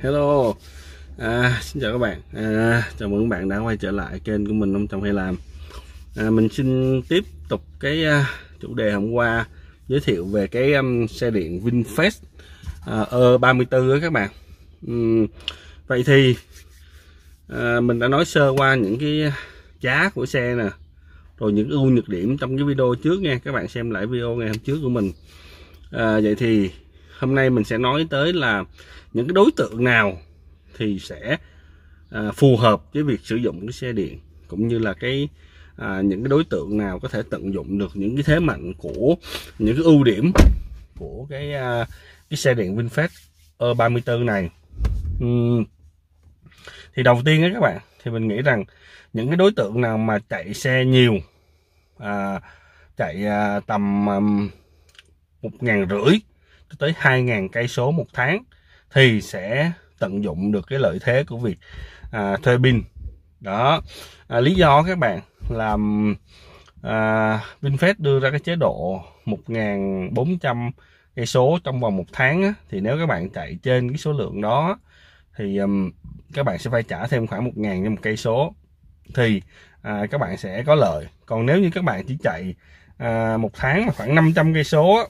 hello à, xin chào các bạn à, chào mừng các bạn đã quay trở lại kênh của mình ông chồng hay làm à, mình xin tiếp tục cái uh, chủ đề hôm qua giới thiệu về cái um, xe điện Vinfast uh, E34 đó các bạn uhm, vậy thì uh, mình đã nói sơ qua những cái giá của xe nè rồi những ưu nhược điểm trong cái video trước nha các bạn xem lại video ngày hôm trước của mình à, vậy thì hôm nay mình sẽ nói tới là những cái đối tượng nào thì sẽ à, phù hợp với việc sử dụng cái xe điện cũng như là cái à, những cái đối tượng nào có thể tận dụng được những cái thế mạnh của những cái ưu điểm của cái à, cái xe điện VinFast E34 này uhm. thì đầu tiên á các bạn thì mình nghĩ rằng những cái đối tượng nào mà chạy xe nhiều à, chạy à, tầm một ngàn rưỡi tới 2.000 cây số một tháng thì sẽ tận dụng được cái lợi thế của việc à, thuê pin đó à, lý do các bạn làm à, Vinfast đưa ra cái chế độ 1.400 cây số trong vòng một tháng á, thì nếu các bạn chạy trên cái số lượng đó thì um, các bạn sẽ phải trả thêm khoảng 1.000 cho một cây số thì à, các bạn sẽ có lợi còn nếu như các bạn chỉ chạy à, một tháng là khoảng 500 cây số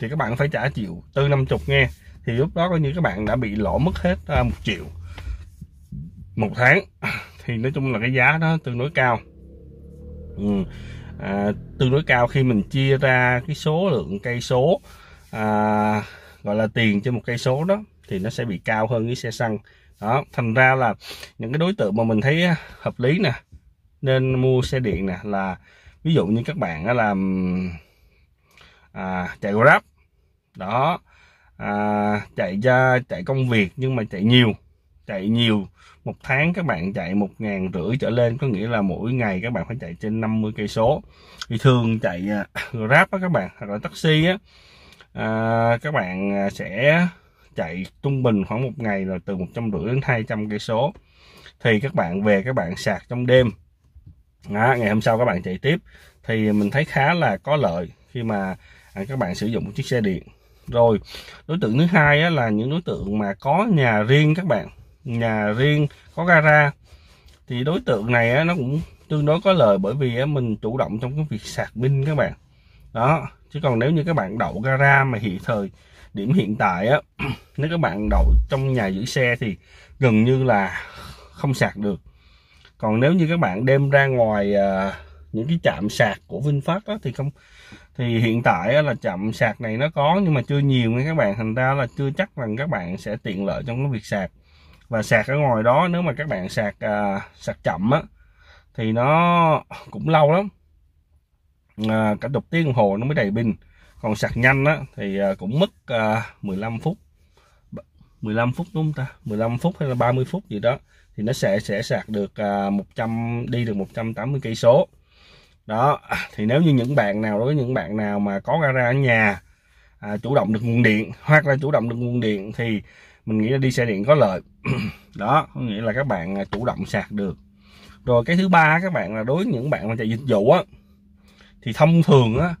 thì các bạn phải trả triệu tư năm chục nghe thì lúc đó coi như các bạn đã bị lỗ mất hết à, một triệu một tháng thì nói chung là cái giá đó tương đối cao ừ. à, tương đối cao khi mình chia ra cái số lượng cây số à, gọi là tiền cho một cây số đó thì nó sẽ bị cao hơn cái xe xăng đó thành ra là những cái đối tượng mà mình thấy hợp lý nè nên mua xe điện nè là ví dụ như các bạn làm à, chạy grab đó à, chạy ra chạy công việc nhưng mà chạy nhiều chạy nhiều một tháng các bạn chạy một ngàn rưỡi trở lên có nghĩa là mỗi ngày các bạn phải chạy trên 50 cây số thì thường chạy à, grab á các bạn hoặc là taxi á à, các bạn à, sẽ chạy trung bình khoảng một ngày là từ một trăm rưỡi đến hai trăm cây số thì các bạn về các bạn sạc trong đêm đó, ngày hôm sau các bạn chạy tiếp thì mình thấy khá là có lợi khi mà các bạn sử dụng một chiếc xe điện rồi đối tượng thứ hai là những đối tượng mà có nhà riêng các bạn nhà riêng có gara thì đối tượng này nó cũng tương đối có lời bởi vì mình chủ động trong cái việc sạc pin các bạn đó chứ còn nếu như các bạn đậu gara mà hiện thời điểm hiện tại á nếu các bạn đậu trong nhà giữ xe thì gần như là không sạc được còn nếu như các bạn đem ra ngoài à, những cái trạm sạc của VinFast đó thì không thì hiện tại là chậm sạc này nó có nhưng mà chưa nhiều nha các bạn thành ra là chưa chắc rằng các bạn sẽ tiện lợi trong cái việc sạc và sạc ở ngoài đó nếu mà các bạn sạc à, sạc chậm á thì nó cũng lâu lắm à, cả đục tiếng đồng hồ nó mới đầy pin còn sạc nhanh á thì à, cũng mất à, 15 phút 15 phút đúng không ta 15 phút hay là 30 phút gì đó thì nó sẽ sẽ sạc được à, 100 đi được 180 cây số đó thì nếu như những bạn nào đối với những bạn nào mà có gara ở nhà à, chủ động được nguồn điện hoặc là chủ động được nguồn điện thì mình nghĩ là đi xe điện có lợi đó có nghĩa là các bạn à, chủ động sạc được rồi cái thứ ba các bạn là đối với những bạn mà chạy dịch vụ á thì thông thường á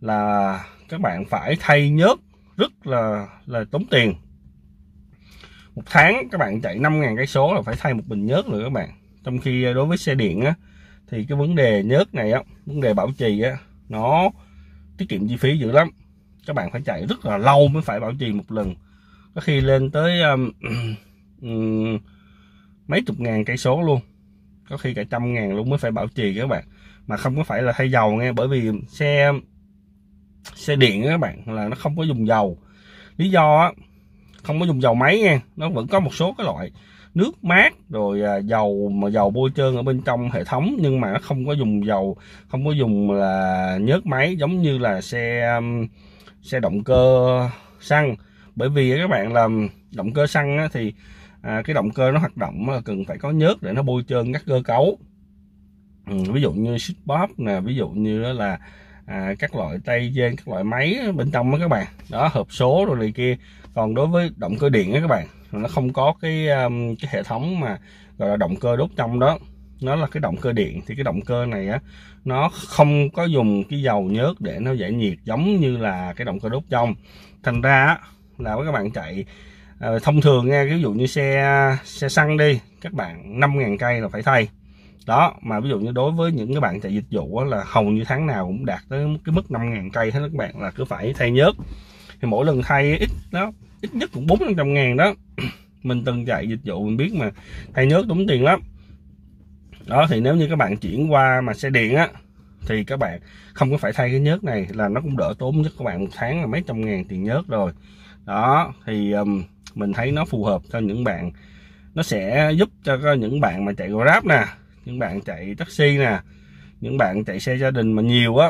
là các bạn phải thay nhớt rất là là tốn tiền một tháng các bạn chạy 5.000 cây số là phải thay một bình nhớt rồi các bạn trong khi à, đối với xe điện á thì cái vấn đề nhớt này á vấn đề bảo trì á nó tiết kiệm chi phí dữ lắm các bạn phải chạy rất là lâu mới phải bảo trì một lần có khi lên tới um, um, mấy chục ngàn cây số luôn có khi cả trăm ngàn luôn mới phải bảo trì các bạn mà không có phải là thay dầu nghe bởi vì xe xe điện các bạn là nó không có dùng dầu lý do á không có dùng dầu máy nghe, nó vẫn có một số cái loại nước mát rồi à, dầu mà dầu bôi trơn ở bên trong hệ thống nhưng mà nó không có dùng dầu không có dùng là nhớt máy giống như là xe um, xe động cơ xăng bởi vì các bạn làm động cơ xăng á, thì à, cái động cơ nó hoạt động cần phải có nhớt để nó bôi trơn các cơ cấu ừ, ví dụ như shift bob nè ví dụ như đó là à, các loại tay trên các loại máy bên trong đó các bạn đó hộp số rồi này kia còn đối với động cơ điện đó các bạn nó không có cái um, cái hệ thống mà gọi là động cơ đốt trong đó nó là cái động cơ điện thì cái động cơ này á nó không có dùng cái dầu nhớt để nó giải nhiệt giống như là cái động cơ đốt trong thành ra là các bạn chạy ờ, thông thường nghe ví dụ như xe xe xăng đi các bạn 5.000 cây là phải thay đó mà ví dụ như đối với những cái bạn chạy dịch vụ á, là hầu như tháng nào cũng đạt tới cái mức 5.000 cây hết các bạn là cứ phải thay nhớt thì mỗi lần thay ít đó ít nhất cũng bốn năm trăm ngàn đó mình từng chạy dịch vụ mình biết mà thay nước đúng tiền lắm đó thì nếu như các bạn chuyển qua mà xe điện á thì các bạn không có phải thay cái nhớt này là nó cũng đỡ tốn nhất các bạn một tháng là mấy trăm ngàn tiền nhớt rồi đó thì um, mình thấy nó phù hợp cho những bạn nó sẽ giúp cho những bạn mà chạy grab nè những bạn chạy taxi nè những bạn chạy xe gia đình mà nhiều á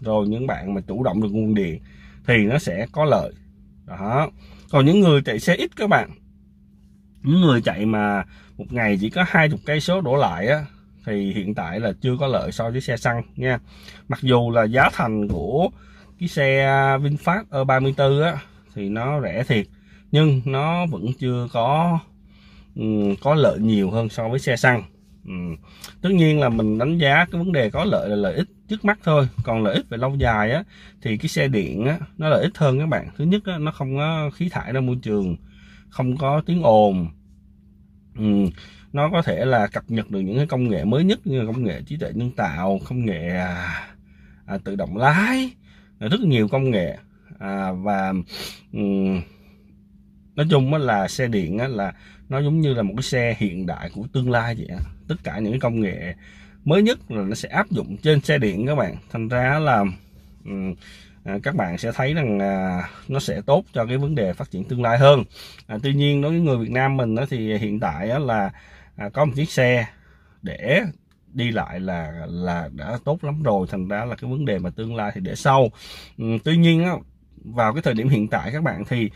rồi những bạn mà chủ động được nguồn điện thì nó sẽ có lợi đó còn những người chạy xe ít các bạn những người chạy mà một ngày chỉ có hai chục cây số đổ lại á thì hiện tại là chưa có lợi so với xe xăng nha mặc dù là giá thành của cái xe VinFast E34 á thì nó rẻ thiệt nhưng nó vẫn chưa có um, có lợi nhiều hơn so với xe xăng Ừ. tất nhiên là mình đánh giá cái vấn đề có lợi là lợi ích trước mắt thôi còn lợi ích về lâu dài á thì cái xe điện á nó lợi ích hơn các bạn thứ nhất á, nó không có khí thải ra môi trường không có tiếng ồn ừ. nó có thể là cập nhật được những cái công nghệ mới nhất như công nghệ trí tuệ nhân tạo công nghệ à, à, tự động lái rất nhiều công nghệ à, và um, nói chung á, là xe điện á, là nó giống như là một cái xe hiện đại của tương lai vậy á. tất cả những cái công nghệ mới nhất là nó sẽ áp dụng trên xe điện các bạn thành ra là ừ, à, các bạn sẽ thấy rằng à, nó sẽ tốt cho cái vấn đề phát triển tương lai hơn à, tuy nhiên đối với người Việt Nam mình thì hiện tại là có một chiếc xe để đi lại là là đã tốt lắm rồi thành ra là cái vấn đề mà tương lai thì để sau ừ, tuy nhiên vào cái thời điểm hiện tại các bạn thì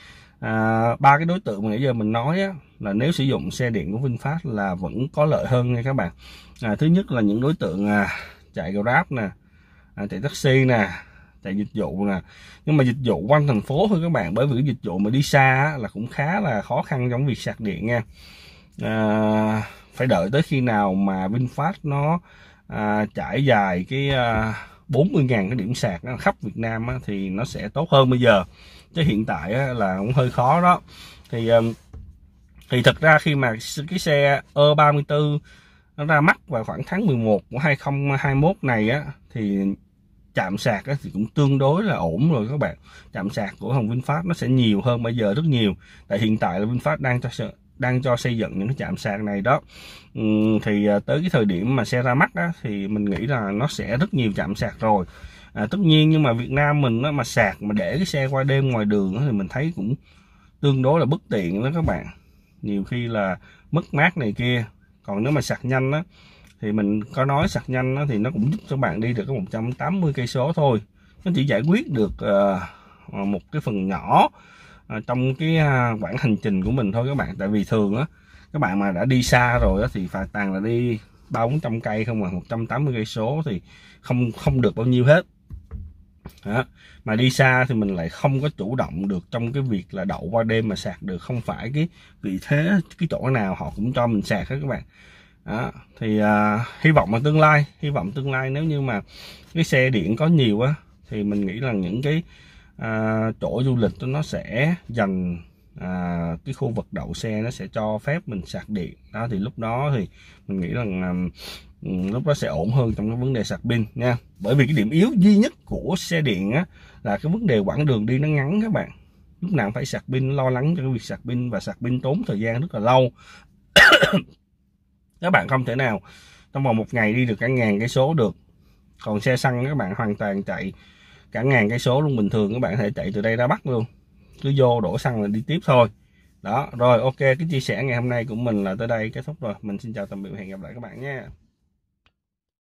ba cái đối tượng mà nãy giờ mình nói là nếu sử dụng xe điện của VinFast là vẫn có lợi hơn nha các bạn à, thứ nhất là những đối tượng à, chạy Grab nè à, chạy taxi nè chạy dịch vụ nè nhưng mà dịch vụ quanh thành phố thôi các bạn bởi vì dịch vụ mà đi xa là cũng khá là khó khăn trong việc sạc điện nha à, phải đợi tới khi nào mà VinFast nó à, trải dài cái à, 40.000 cái điểm sạc á, khắp Việt Nam á, thì nó sẽ tốt hơn bây giờ chứ hiện tại á, là cũng hơi khó đó thì thì thật ra khi mà cái xe E34 nó ra mắt vào khoảng tháng 11 của 2021 này á thì chạm sạc á, thì cũng tương đối là ổn rồi các bạn chạm sạc của Hồng VinFast nó sẽ nhiều hơn bây giờ rất nhiều tại hiện tại là VinFast đang cho đang cho xây dựng những cái chạm sạc này đó ừ, thì à, tới cái thời điểm mà xe ra mắt á, thì mình nghĩ là nó sẽ rất nhiều chạm sạc rồi à, tất nhiên nhưng mà Việt Nam mình á, mà sạc mà để cái xe qua đêm ngoài đường á, thì mình thấy cũng tương đối là bất tiện đó các bạn nhiều khi là mất mát này kia còn nếu mà sạc nhanh á thì mình có nói sạc nhanh á, thì nó cũng giúp cho bạn đi được có 180 cây số thôi nó chỉ giải quyết được uh, một cái phần nhỏ uh, trong cái uh, quãng hành trình của mình thôi các bạn tại vì thường á các bạn mà đã đi xa rồi á, thì phải tàn là đi ba bốn trăm cây không mà 180 cây số thì không không được bao nhiêu hết đó. mà đi xa thì mình lại không có chủ động được trong cái việc là đậu qua đêm mà sạc được không phải cái vị thế cái chỗ nào họ cũng cho mình sạc hết các bạn đó. thì à, hy vọng là tương lai hy vọng tương lai nếu như mà cái xe điện có nhiều á thì mình nghĩ là những cái à, chỗ du lịch nó sẽ dành à, cái khu vực đậu xe nó sẽ cho phép mình sạc điện đó thì lúc đó thì mình nghĩ rằng à, Ừ, lúc đó sẽ ổn hơn trong cái vấn đề sạc pin nha bởi vì cái điểm yếu duy nhất của xe điện á, là cái vấn đề quãng đường đi nó ngắn các bạn lúc nào phải sạc pin lo lắng cho cái việc sạc pin và sạc pin tốn thời gian rất là lâu các bạn không thể nào trong vòng một ngày đi được cả ngàn cây số được còn xe xăng các bạn hoàn toàn chạy cả ngàn cây số luôn bình thường các bạn có thể chạy từ đây ra bắc luôn cứ vô đổ xăng là đi tiếp thôi đó rồi ok cái chia sẻ ngày hôm nay của mình là tới đây kết thúc rồi mình xin chào tạm biệt và hẹn gặp lại các bạn nha